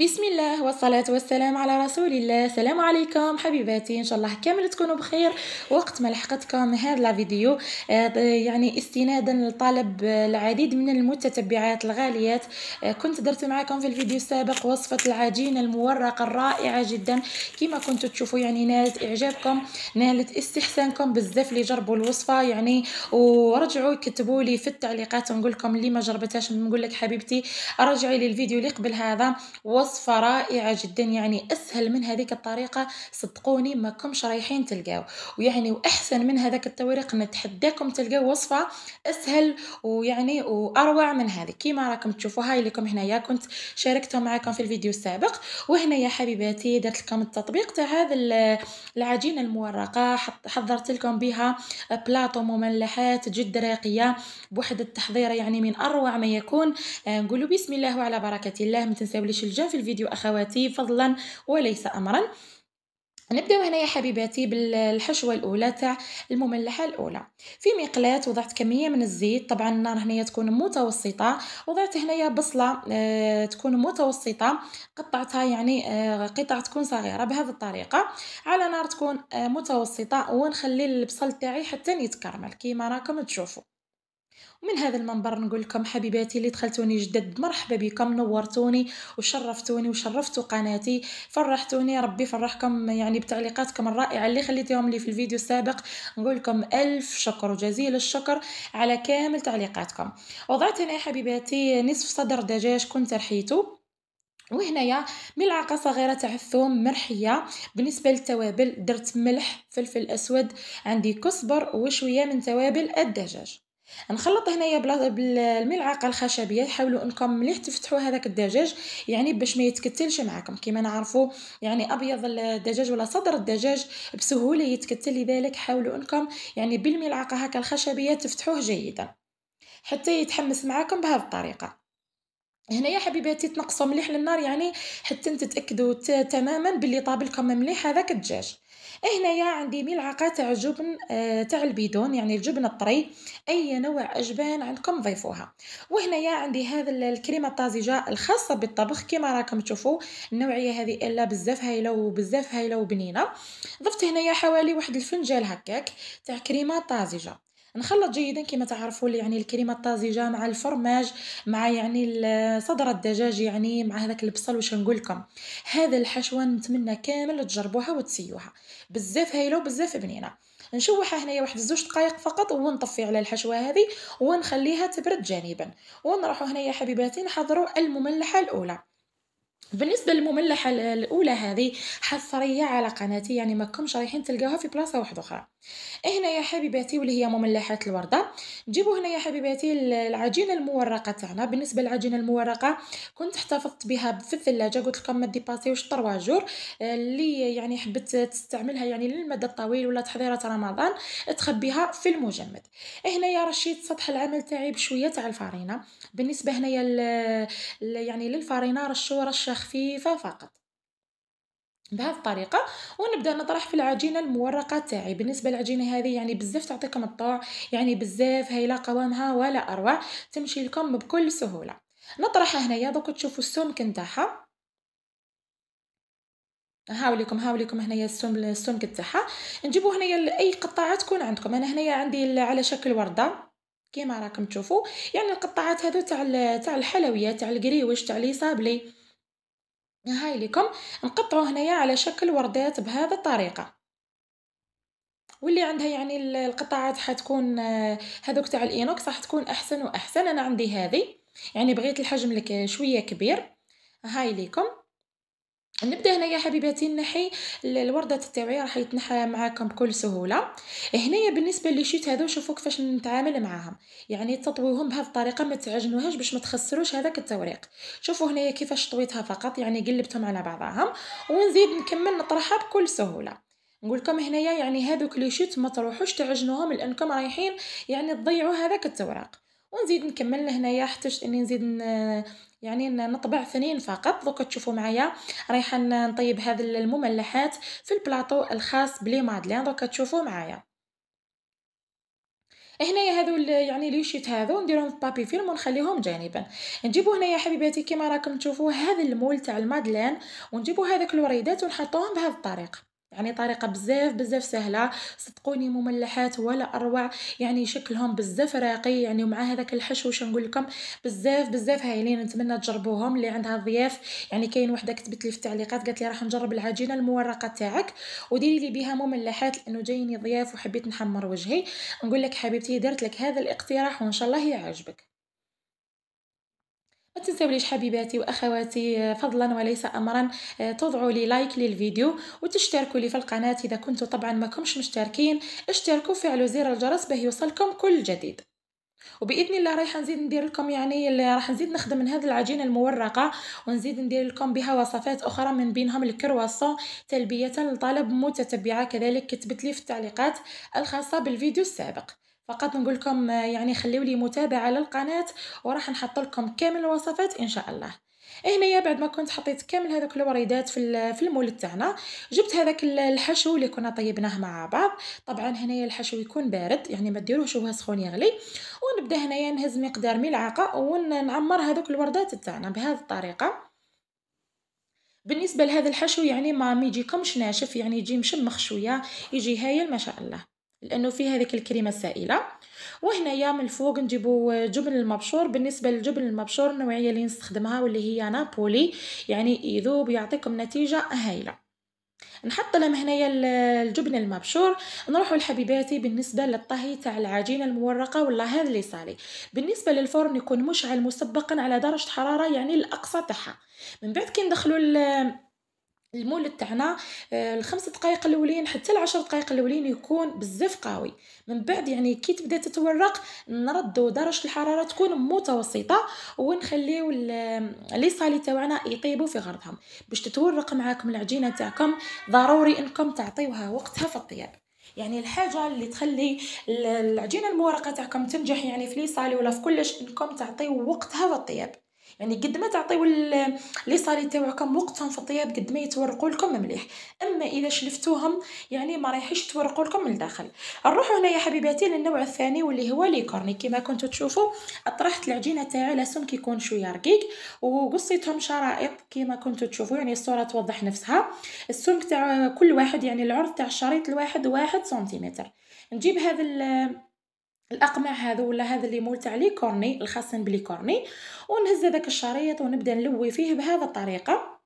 بسم الله والصلاة والسلام على رسول الله السلام عليكم حبيباتي إن شاء الله كامل تكونوا بخير وقت ما لحقتكم هذا الفيديو يعني استنادا لطلب العديد من المتتبعات الغاليات كنت درت معكم في الفيديو السابق وصفة العجينة المورقة الرائعة جدا كما كنتوا تشوفوا يعني نالت إعجابكم نالت استحسانكم بزاف اللي جربوا الوصفة يعني ورجعوا كتبوا لي في التعليقات ونقول لكم اللي ما جربتهاش نقول لك حبيبتي رجعي للفيديو اللي قبل هذا وصفة رائعة جدا يعني أسهل من هذيك الطريقة صدقوني ما كمش رايحين تلقاو ويعني وأحسن من هذاك التوريق نتحداكم تلقاو وصفة أسهل ويعني وأروع من هذه كيما راكم تشوفوا هاي لكم هنايا كنت شاركتها معكم في الفيديو السابق وهنا يا حبيباتي درت لكم التطبيق تاع هذا العجينة المورقة حضرت لكم بها بلاطو مملحات جد راقية بواحد التحضيرة يعني من أروع ما يكون نقولوا آه، بسم الله وعلى بركة الله ما تنساوليش الجنب في الفيديو أخواتي فضلا وليس أمرا نبداو هنا يا حبيباتي بالحشوه الاولى تاع المملحه الاولى في مقلاه وضعت كميه من الزيت طبعا النار هنايا تكون متوسطه وضعت هنايا بصله آه، تكون متوسطه قطعتها يعني آه، قطع تكون صغيره بهذه الطريقه على نار تكون آه، متوسطه ونخلي البصل تاعي حتى يتكرمل كيما راكم تشوفوا ومن هذا المنبر نقول لكم حبيباتي اللي دخلتوني جدد مرحبا بكم نورتوني وشرفتوني وشرفتوا قناتي فرحتوني ربي فرحكم يعني بتعليقاتكم الرائعه اللي خليتيهم لي في الفيديو السابق نقول لكم الف شكر وجزيل الشكر على كامل تعليقاتكم وضعت هنا حبيباتي نصف صدر دجاج كنت رحيته وهنايا ملعقه صغيره تاع الثوم مرحيه بالنسبه للتوابل درت ملح فلفل اسود عندي كزبر وشويه من توابل الدجاج نخلط هنايا بالملعقه الخشبيه حاولوا انكم مليح تفتحوا هذاك الدجاج يعني باش ما يتكتلش معكم كما نعرفوا يعني ابيض الدجاج ولا صدر الدجاج بسهوله يتكتل لذلك حاولوا انكم يعني بالملعقه هكا الخشبيه تفتحوه جيدا حتى يتحمس معكم بهذه الطريقه هنايا حبيباتي تنقصوا مليح للنار يعني حتى تتاكدوا تماما باللي طابلكم مليح هذاك الدجاج إيه يا عندي ملعقه تاع جبن آه، تاع البيدون يعني الجبن الطري اي نوع اجبان عندكم ضيفوها وهنايا عندي هذا الكريمه الطازجه الخاصه بالطبخ كما راكم تشوفوا النوعيه هذه الا بزاف هايله وبزاف هايله وبنينه ضفت هنايا حوالي واحد الفنجال هكاك تاع كريمه طازجه نخلط جيدا كما تعرفوا يعني الكريمه الطازجه مع الفرماج مع يعني صدر الدجاج يعني مع هذاك البصل واش نقول لكم هذا الحشوه نتمنى كامل تجربوها وتسيوها بزاف هايله وبزاف بنينه نشوحها هنايا واحد زوج دقائق فقط ونطفي على الحشوه هذه ونخليها تبرد جانبا ونروحوا هنايا حبيباتي نحضروا المملحه الاولى بالنسبه للمملحه الاولى هذه حصريه على قناتي يعني ما كمش رايحين تلقاوها في بلاصه واحده اخرى إيه هنا يا حبيباتي واللي هي مملحات الورده جيبوا هنا يا حبيباتي العجينه المورقه تاعنا بالنسبه للعجينه المورقه كنت احتفظت بها في الثلاجه قلت لكم ما ديباسيوش 3 اللي يعني حبيت تستعملها يعني للمدى الطويل ولا تحضيرات رمضان تخبيها في المجمد إيه هنايا رشيت سطح العمل تاعي بشويه تاع الفارينه بالنسبه هنايا يعني للفارينه رشوا رشه خفيفة فقط بهذه الطريقه ونبدا نطرح في العجينه المورقه تاعي بالنسبه للعجينه هذه يعني بزاف تعطيكم الطوع يعني بزاف هايله قوامها ولا اروع تمشي لكم بكل سهوله نطرحها هنايا دوك تشوفوا السمك نتاعها هاوليكم هاوليكم هنايا السمك السمك تاعها نجيبو هنايا اي قطاعه تكون عندكم انا هنايا عندي على شكل ورده كيما راكم تشوفوا يعني القطاعات هذو تاع تاع الحلويات تاع القريوش تاع لي صابلي هاي لكم نقطعو هنايا على شكل وردات بهذا الطريقه واللي عندها يعني القطاعات حتكون آه، هذوك تاع الإينوكس راح تكون احسن واحسن انا عندي هذه يعني بغيت الحجم لك شويه كبير هاي ليكم نبدا هنايا حبيباتي نحي الورده تاعي راح يتنحى معاكم بكل سهوله هنايا بالنسبه لي شيت هذو شوفوا كيفاش نتعامل معاهم يعني تطويهم بهذه الطريقه ما تعجنوهاش باش ما تخسروش هذاك التوريق شوفوا هنايا كيفاش طويتها فقط يعني قلبتهم على بعضهم ونزيد نكمل نطرحها بكل سهوله نقول لكم هنايا يعني هذوك لي شيت ما تروحوش تعجنوهم لانكم رايحين يعني تضيعوا هذاك التوراق ونزيد نكمل هنايا حتى اني يعني نزيد يعني نطبع ثنين فقط دوكا تشوفوا معايا رايحه نطيب هذا المملحات في البلاطو الخاص بلي مادلين دوكا تشوفوا معايا هنايا هذو يعني لي شيت هذو نديرهم في بابي فيلم ونخليهم جانبا نجيبو هنايا حبيباتي كيما راكم تشوفوا هذا المول تاع المادلين ونجيبو هذاك الوريدات ونحطوهم بهذه الطريقه يعني طريقه بزاف بزاف سهله صدقوني مملحات ولا اروع يعني شكلهم بزاف راقي يعني ومع هذاك الحشو واش نقول لكم بزاف بزاف هايلين نتمنى تجربوهم اللي عندها ضياف يعني كاين وحده كتبت لي في التعليقات قالت لي راح نجرب العجينه المورقه تاعك وديري لي بها مملحات لانه جايني ضياف وحبيت نحمر وجهي نقول لك حبيبتي درت لك هذا الاقتراح وان شاء الله يعجبك ما ليش حبيباتي واخواتي آه، فضلا وليس امرا آه، تضعوا لي لايك للفيديو وتشتركوا لي في القناه اذا كنتوا طبعا ما كنتش مشتركين اشتركوا فعلوا زر الجرس باش يوصلكم كل جديد وباذن الله رايحه نزيد ندير لكم يعني راح نزيد نخدم من هذه العجينه المورقه ونزيد ندير لكم بها وصفات اخرى من بينهم الكرواسون تلبيه لطلب متتبعه كذلك كتبت لي في التعليقات الخاصه بالفيديو السابق فقط نقول لكم آه، يعني خليوا لي متابعه للقناه وراح نحط لكم كامل الوصفات ان شاء الله هنايا بعد ما كنت حطيت كامل هذوك الوريدات في في المول تاعنا جبت هذاك الحشو اللي كنا طيبناه مع بعض طبعا هنايا الحشو يكون بارد يعني ما ديروهش وهو سخون يغلي ونبدا هنايا نهز مقدار ملعقه ونعمر هذوك الوردات تاعنا بهذه الطريقه بالنسبه لهذا الحشو يعني ما ميجيكمش ناشف يعني يجي مشمخ شويه يجي هايل ما شاء الله لانه فيه هذيك الكريمه السائله وهنايا من الفوق نجيبو جبن المبشور بالنسبه للجبن المبشور النوعيه اللي نستخدمها واللي هي نابولي يعني يذوب يعطيكم نتيجه هايله نحط لهم هنايا الجبن المبشور نروحوا لحبيباتي بالنسبه للطهي تاع العجينه المورقه ولا هذا اللي صالي بالنسبه للفرن يكون مشعل مسبقا على درجه حراره يعني الاقصى تاعها من بعد كي ندخلوا المول تاعنا آه، الخمس دقائق الاولين حتى العشر دقائق الاولين يكون بزاف قوي من بعد يعني كي تبدا تتورق نردو درجه الحراره تكون متوسطه ونخليو لي صالي تاعنا يطيبوا في غرضهم باش تتورق معاكم العجينه تاعكم ضروري انكم تعطيوها وقتها في الطياب يعني الحاجه اللي تخلي العجينه المورقه تاعكم تنجح يعني في لي صالي ولا في كلش انكم تعطيو وقتها في الطياب يعني قد ما تعطيو لي صالي تاعكم وقتهم في الطياب قد ما يتورقوا لكم مليح اما اذا شلفتوهم يعني ما رايحش يتورقوا لكم من الداخل نروحوا هنا يا حبيباتي للنوع الثاني واللي هو لي كورني كما كنتوا تشوفوا طرحت العجينه تاعي على سمك يكون شويه رقيق وقصيتهم شرائط كما كنتوا تشوفوا يعني الصوره توضح نفسها السمك تاع كل واحد يعني العرض تاع الشريط الواحد واحد سنتيمتر نجيب هذا الاقمع هذا ولا هذا اللي مول تاع لي كورني الخاصين بلي كورني ونهز هذاك الشريط ونبدا نلوي فيه بهذا الطريقه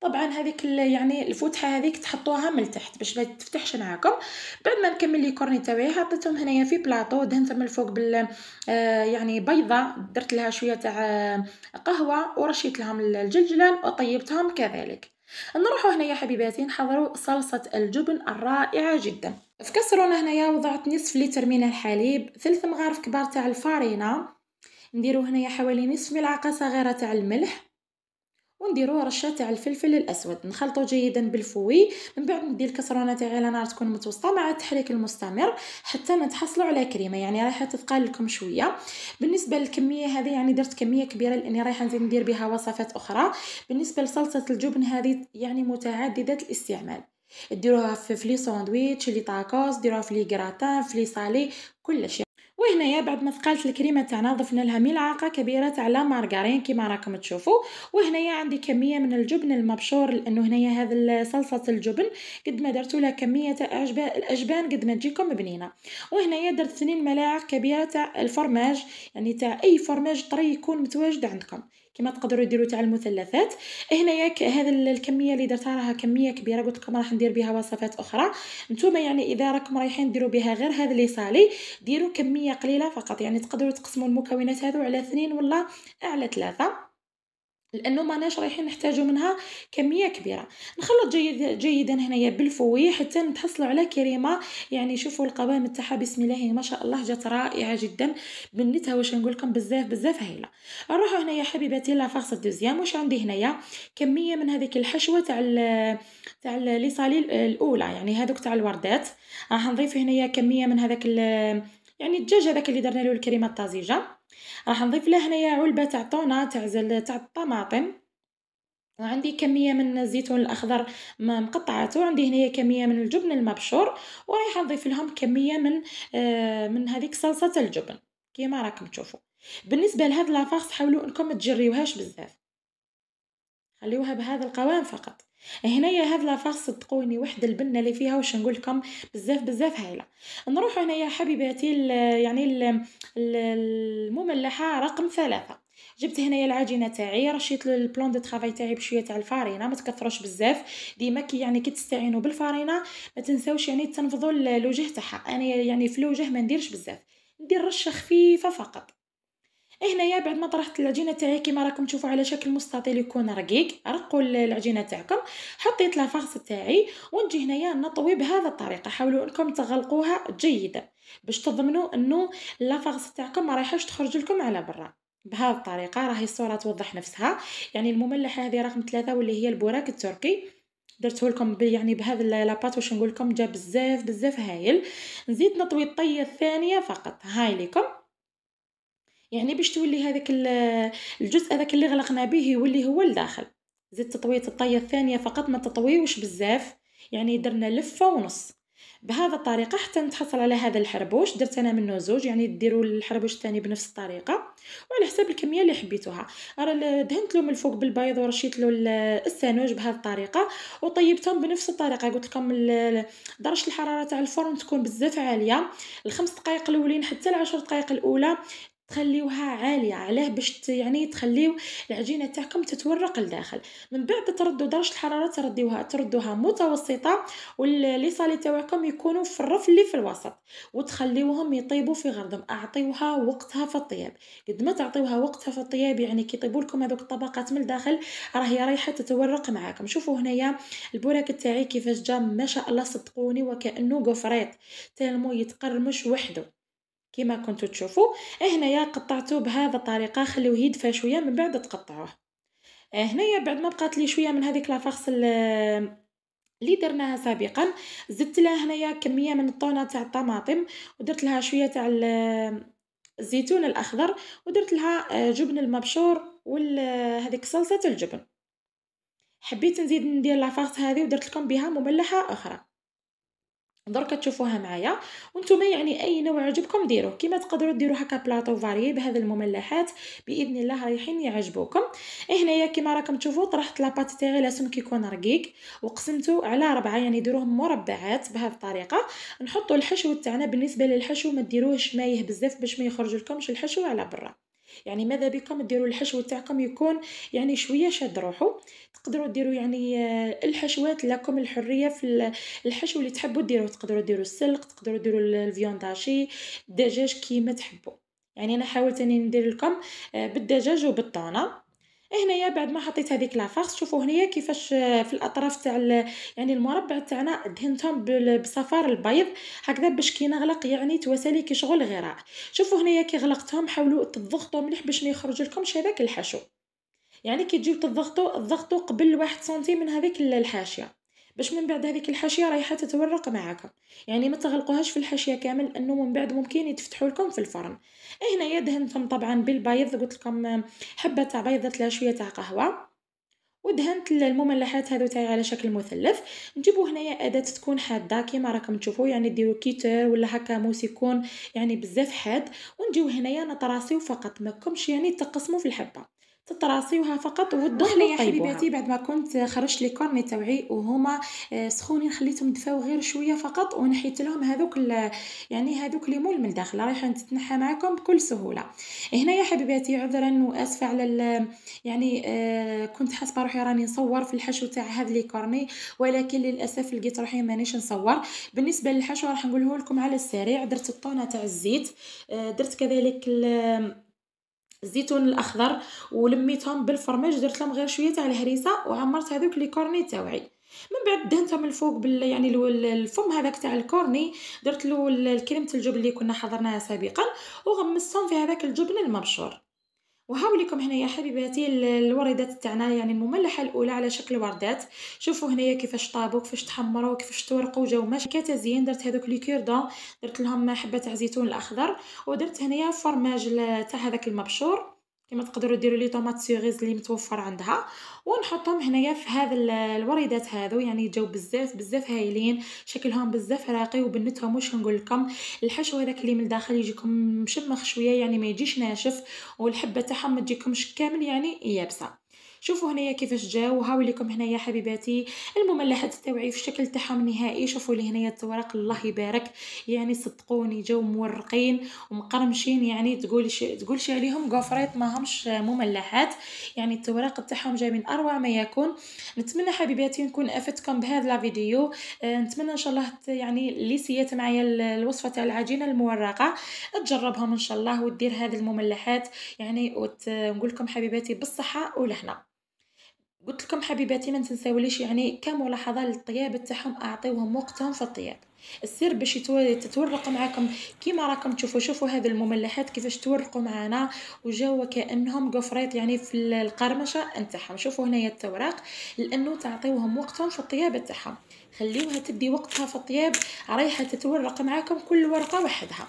طبعا هذيك يعني الفتحه هذيك تحطوها من تحت باش ما تفتحش معاكم بعد ما نكمل لي كورني تاعي حطيتهم هنايا في بلاطو دهنت من الفوق بال آه، يعني بيضه درت لها شويه تاع آه، قهوه ورشيت لهم الجلجلان وطيبتهم كذلك نروحوا هنايا حبيباتي نحضروا صلصه الجبن الرائعه جدا في كسرونه هنايا وضعت نصف لتر من الحليب ثلث مغارف كبار تاع الفارينه نديرو هنايا حوالي نصف ملعقه صغيره تاع الملح ونديرو رشه تاع الفلفل الاسود نخلطو جيدا بالفوي من بعد ندي الكسرونه تاعي على نار تكون متوسطه مع التحريك المستمر حتى نتحصلو على كريمه يعني رايحه تثقال لكم شويه بالنسبه للكميه هذه يعني درت كميه كبيره لاني رايحه نزيد ندير بها وصفات اخرى بالنسبه لصلصه الجبن هذه يعني متعدده الاستعمال ديروها في فلي ساندويتش لي طاكوس ديروها في لي غراتان في لي صالي كلشي وهنايا بعد ما ثقالت الكريمه تاعنا ضفنا لها ملعقه كبيره تاع لا مارغرين كما راكم تشوفوا وهنايا عندي كميه من الجبن المبشور لانه هنايا هذا صلصه الجبن قد ما درت لها كميه تاع الاجبان قد ما تجيكم بنينه وهنايا درت اثنين ملاعق كبيره تاع الفرماج يعني تاع اي فرماج طري يكون متواجد عندكم كما تقدروا ديروا تاع المثلثات هنايا هذا الكميه اللي درتها راها كميه كبيره قلت لكم راح ندير بها وصفات اخرى نتوما يعني اذا راكم رايحين ديروا بها غير هذا اللي صالي ديروا كميه قليله فقط يعني تقدروا تقسموا المكونات هذو على اثنين ولا على ثلاثه لانه ماناش رايحين نحتاجو منها كميه كبيره نخلط جيد جيدا هنايا بالفوي حتى نتحصلوا على كريمه يعني شوفوا القوام تاعها بسم الله ما شاء الله جات رائعه جدا بنتها واش نقول لكم بزاف بزاف هايله نروحوا هنايا حبيباتي لا فاص دوزيام واش عندي هنايا كميه من هذيك الحشوه تاع تاع لي الاولى يعني هذوك تاع الوردات راح آه، نضيف هنايا كميه من هذاك يعني الدجاج هذاك اللي درنا له الكريمه الطازجه راح نضيف له هنايا علبه تاع طونه تاع تاع الطماطم عندي كميه من الزيتون الاخضر مقطعته عندي هنايا كميه من الجبن المبشور وراح نضيف لهم كميه من آه من هذيك صلصه الجبن كيما راكم تشوفوا بالنسبه لهاد لافاس حاولوا انكم تجريوهاش بزاف خليوها بهذا القوام فقط هنايا هاد لافاس صدقوني وحده البنه اللي فيها واش نقول لكم بزاف بزاف هايله نروح هنايا حبيباتي ال يعني ال المملحه رقم ثلاثة جبت هنايا العجينه تاعي رشيت البلون دو طرافاي تاعي بشويه تاع الفارينه ما تكثروش بزاف ديما كي يعني كي تستعينوا بالفارينه ما تنساوش يعني تنفضوا الوجه تاعها انا يعني في الوجه ما نديرش بزاف ندير رشه خفيفه فقط إيه، هنايا بعد ما طرحت العجينه تاعي كيما راكم تشوفوا على شكل مستطيل يكون رقيق رقوا العجينه تاعكم حطيت لافاغس تاعي ونجي هنايا نطوي بهذا الطريقه حاولوا انكم تغلقوها جيدا باش تضمنوا انه لافاغس تاعكم ما رايحش تخرج لكم على برا بهذه الطريقه راهي الصوره توضح نفسها يعني المملحه هذه رقم ثلاثة واللي هي البوراك التركي درته لكم يعني بهذا لاباط واش نقول لكم جا بزاف بزاف هايل نزيد نطوي الطيه الثانيه فقط هاي لكم يعني باش تولي هذاك الجزء هذاك اللي غلقنا به يولي هو الداخل زدت تطويه الطيه الثانيه فقط ما تطويوش بزاف يعني درنا لفه ونص بهذا الطريقه حتى نتحصل على هذا الحربوش درت انا منه زوج يعني ديروا الحربوش الثاني بنفس الطريقه وعلى حساب الكميه اللي حبيتوها راه دهنت له من الفوق بالبيض ورشيت له السانوج بهذه الطريقه وطيبتهم بنفس الطريقه قلت لكم درجه الحراره تاع الفرن تكون بزاف عاليه الخمس دقائق الاولين حتى العشر دقائق الاولى تخليوها عاليه عليه باش يعني تخليو العجينه تاعكم تتورق لداخل من بعد تردوا درجه الحراره ترديوها تردوها متوسطه واللي صالي تاعكم يكونوا في الرف اللي في الوسط وتخليوهم يطيبوا في غرضهم اعطيوها وقتها في الطياب قد ما تعطيوها وقتها في الطياب يعني كي يطيبوا لكم هذوك الطبقات من الداخل راهي رايحه تتورق معاكم شوفوا هنايا البوراك تاعي كيفاش جا ما شاء الله صدقوني وكانه قفريط تالمو يتقرمش وحده كما كنتو تشوفوا إيه هنايا قطعته بهذا الطريقه خليوه يدفى شويه من بعد تقطعوه إيه هنايا بعد ما بقات لي شويه من هذيك لافاخس اللي درناها سابقا زدت لها هنايا كميه من الطونه تاع الطماطم ودرت لها شويه تاع الزيتون الاخضر ودرت لها آه، جبن المبشور وهذيك صلصه الجبن حبيت نزيد ندير لافاخت هذه ودرت لكم بها مملحه اخرى درك تشوفوها معايا وانتم يعني اي نوع عجبكم ديروه كيما تقدروا ديروا هكا بلاطو فاري بهذه المملحات باذن الله رايحين يعجبوكم إيه هنايا كيما راكم تشوفوا طرحت لاباط تاعي لازم كيكون رقيق وقسمته على ربعه يعني ديروهم مربعات بهذه الطريقه نحطوا الحشو تاعنا بالنسبه للحشو ما ديروهش مايه بزاف باش ما يخرج لكمش الحشو على برا يعني ماذا بكم ديروا الحشو تاعكم يكون يعني شويه شاد روحو تقدروا ديروا يعني آه، الحشوات لكم الحريه في الحشو اللي تحبوا ديروه تقدروا ديروا السلق تقدروا ديروا الفيونداشي الدجاج كيما تحبوا يعني انا حاولت اني ندير لكم آه، بالدجاج وبالطانه إيه، هنايا بعد ما حطيت هذيك لافارس شوفوا هنايا كيفاش آه، في الاطراف تاع يعني المربع تاعنا دهنتهم بصفار البيض هكذا باش كي نغلق يعني توسالي كي شغل غراء شوفوا هنايا كي غلقتهم حاولوا تضغطوا مليح باش ما يخرج لكمش هذاك الحشو يعني كي تجيو تضغطوا الضغطوا قبل واحد سنتيم من هذيك الحاشيه باش من بعد هذيك الحاشيه رايحه تتورق معاك يعني ما تغلقوهاش في الحاشيه كامل لانه من بعد ممكن يتفتحوا لكم في الفرن إيه هنا دهنتهم طبعا بالبيض قلت لكم حبه تاع بيض شويه تاع قهوه ودهنت المملحات هادو تاعي على شكل مثلث نجيبو هنايا اداه تكون حاده كيما راكم تشوفوا يعني ديروا كيتر ولا هكا موس يكون يعني بزاف حاد ونجيو هنايا نطراسيو فقط ماكمش يعني تقسموا في الحبه تطراسيوها فقط وتدخلي يا حبيباتي بعد ما كنت خرجت لي كورني تاوعي وهما آه، سخونين خليتهم دفاو غير شويه فقط ونحيت لهم هذوك يعني هذوك لي مول من الداخل رايحه نتنحى معكم بكل سهوله هنا يا حبيباتي عذرا واسفه على يعني آه كنت حاسبه روحي راني نصور في الحشو تاع هذا لي كورني ولكن للاسف لقيت روحي مانيش نصور بالنسبه للحشو راح نقوله لكم على السريع درت الطونه تاع الزيت آه درت كذلك الزيتون الاخضر ولميتهم بالفرماج درت لهم غير شويه تاع الهريسه وعمرت هذوك لي كورني تاعي من بعد دهنتهم الفوق بال يعني الفم هذاك تاع الكورني درت له الكريمه الجبن اللي كنا حضرناها سابقا وغمستهم في هذاك الجبن المبشور وهاو لكم هنايا حبيباتي الوردات تاعنا يعني المملحه الاولى على شكل وردات شوفوا هنايا كيفاش طابوا كيفاش تحمروا كيفاش تورقوا جاو ماشي كتازيين درت هذوك لي كيردون درت لهم حبه تاع زيتون الاخضر ودرت هنايا فرماج تاع هذاك المبشور كما تقدروا ديروا لي طوماط سيغيز اللي متوفر عندها ونحطهم هنايا في هذا الوريدات هذو يعني جاو بزاف بزاف هايلين شكلهم بزاف راقي وبنتهم واش نقول لكم الحشو هذاك اللي من الداخل يجيكم مشمخ شويه يعني ما يجيش ناشف والحبه تاعهم ما تجيكمش كامل يعني يابسه شوفوا هنايا كيفاش جاو هاو لكم هنايا حبيباتي المملحات التوعية في الشكل تاعهم النهائي شوفوا لي هنايا التوراق الله يبارك يعني صدقوني جاو مورقين ومقرمشين يعني تقول تقولش عليهم قفريط ماهمش مملحات يعني التوراق تاعهم جاي من اروع ما يكون نتمنى حبيباتي نكون افدتكم بهذا الفيديو آه، نتمنى ان شاء الله يعني اللي سيات معايا الوصفه تاع العجينه المورقه تجربهم ان شاء الله ودير هذه المملحات يعني ونقول لكم حبيباتي بالصحه ولهنا قلت لكم حبيباتي ما تنساوليش يعني كملاحظه للطياب تاعهم اعطيوهم وقتهم في الطياب السر باش تتورق معاكم كيما راكم تشوفوا شوفوا هذه المملحات كيفاش تورقوا معانا وجاوا كانهم قفريط يعني في القرمشه نتاعهم شوفوا هنايا التوراق لانه تعطيوهم وقتهم في الطياب تاعهم خليوها تدي وقتها في الطياب رايحه تتورق معاكم كل ورقه وحدها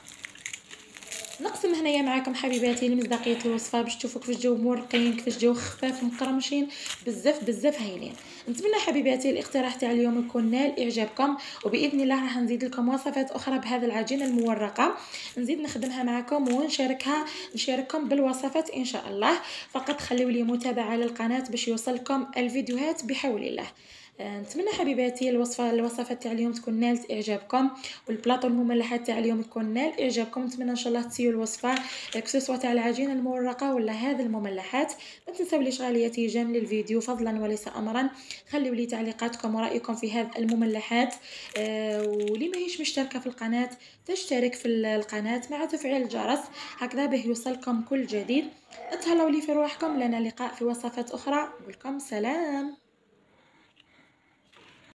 نقسم هنايا معكم حبيباتي لمصداقيه الوصفه باش تشوفوا كيفاش جاو مورقين كيفاش جاو خفاف مقرمشين بزاف بزاف هايلين نتمنى حبيباتي الاقتراح تاع اليوم يكون نال اعجابكم وباذن الله راح نزيد لكم وصفات اخرى بهذا العجينه المورقه نزيد نخدمها معكم ونشاركها نشارككم بالوصفات ان شاء الله فقط خليوا لي متابعه على القناه باش يوصلكم الفيديوهات بحول الله نتمنى حبيباتي الوصفه الوصفات تاع اليوم تكون نالت اعجابكم والبلاطو المملحات تاع اليوم تكون نال اعجابكم نتمنى ان شاء الله تسيو الوصفه اكسسوار آه، تاع العجينه المورقه ولا هذه المملحات ما تنساو غاليتي جيم للفيديو فضلا وليس امرا خليوا لي تعليقاتكم ورايكم في هذه المملحات أه واللي ماهيش مشتركه في القناه تشترك في القناه مع تفعيل الجرس هكذا به يوصلكم كل جديد تهلاو لي في روحكم لنا لقاء في وصفات اخرى نقولكم سلام